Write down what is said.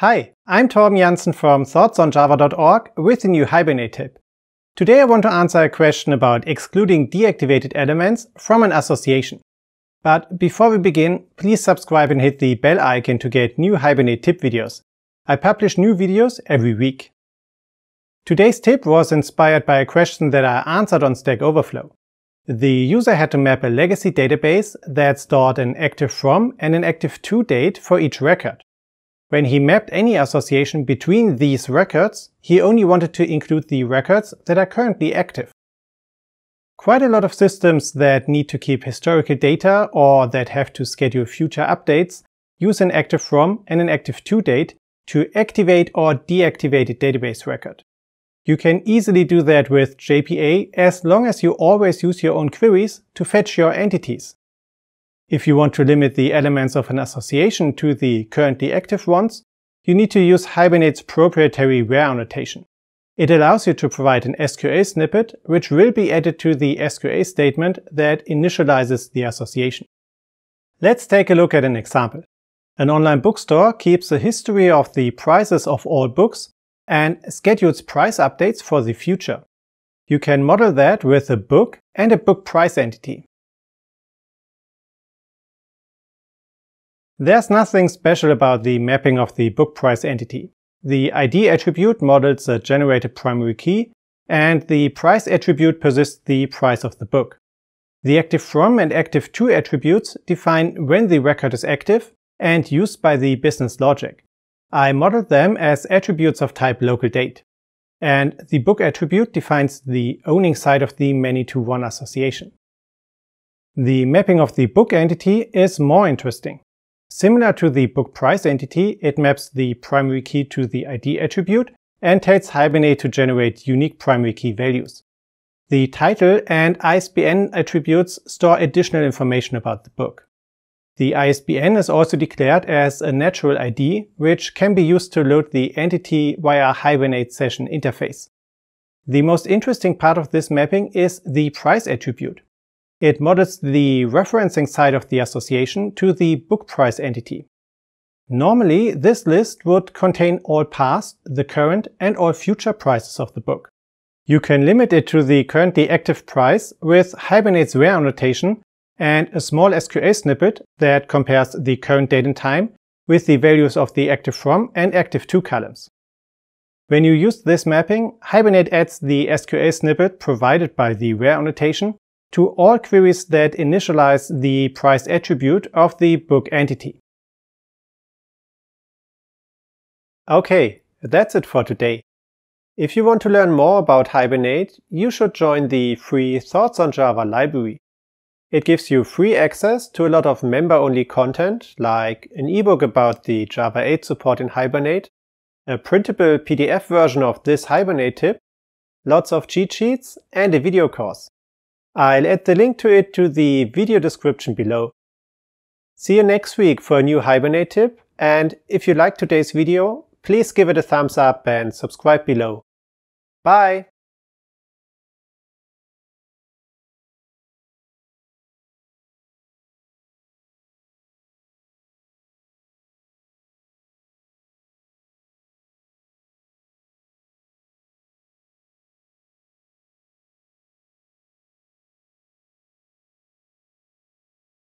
Hi, I'm Torben Janssen from thoughtsonjava.org with a new Hibernate tip. Today I want to answer a question about excluding deactivated elements from an association. But before we begin, please subscribe and hit the bell icon to get new Hibernate tip videos. I publish new videos every week. Today's tip was inspired by a question that I answered on Stack Overflow. The user had to map a legacy database that stored an active from and an active to date for each record. When he mapped any association between these records, he only wanted to include the records that are currently active. Quite a lot of systems that need to keep historical data or that have to schedule future updates use an active from and an active to date to activate or deactivate a database record. You can easily do that with JPA as long as you always use your own queries to fetch your entities. If you want to limit the elements of an association to the currently active ones, you need to use Hibernate's proprietary where annotation. It allows you to provide an SQL snippet, which will be added to the SQL statement that initializes the association. Let's take a look at an example. An online bookstore keeps a history of the prices of all books and schedules price updates for the future. You can model that with a book and a book price entity. There's nothing special about the mapping of the book price entity. The ID attribute models the generated primary key, and the price attribute persists the price of the book. The active from and active to attributes define when the record is active and used by the business logic. I modeled them as attributes of type local date. And the book attribute defines the owning side of the many to one association. The mapping of the book entity is more interesting. Similar to the book price entity, it maps the primary key to the ID attribute and tells Hibernate to generate unique primary key values. The title and ISBN attributes store additional information about the book. The ISBN is also declared as a natural ID, which can be used to load the entity via Hibernate session interface. The most interesting part of this mapping is the price attribute. It models the referencing side of the association to the book price entity. Normally, this list would contain all past, the current and all future prices of the book. You can limit it to the currently active price with Hibernate's where annotation and a small SQL snippet that compares the current date and time with the values of the active from and active to columns. When you use this mapping, Hibernate adds the SQL snippet provided by the where annotation to all queries that initialize the price attribute of the book entity. Okay, that's it for today. If you want to learn more about Hibernate, you should join the free Thoughts on Java library. It gives you free access to a lot of member-only content, like an ebook about the Java 8 support in Hibernate, a printable PDF version of this Hibernate tip, lots of cheat sheets, and a video course. I'll add the link to it to the video description below. See you next week for a new Hibernate tip, and if you liked today's video, please give it a thumbs up and subscribe below. Bye!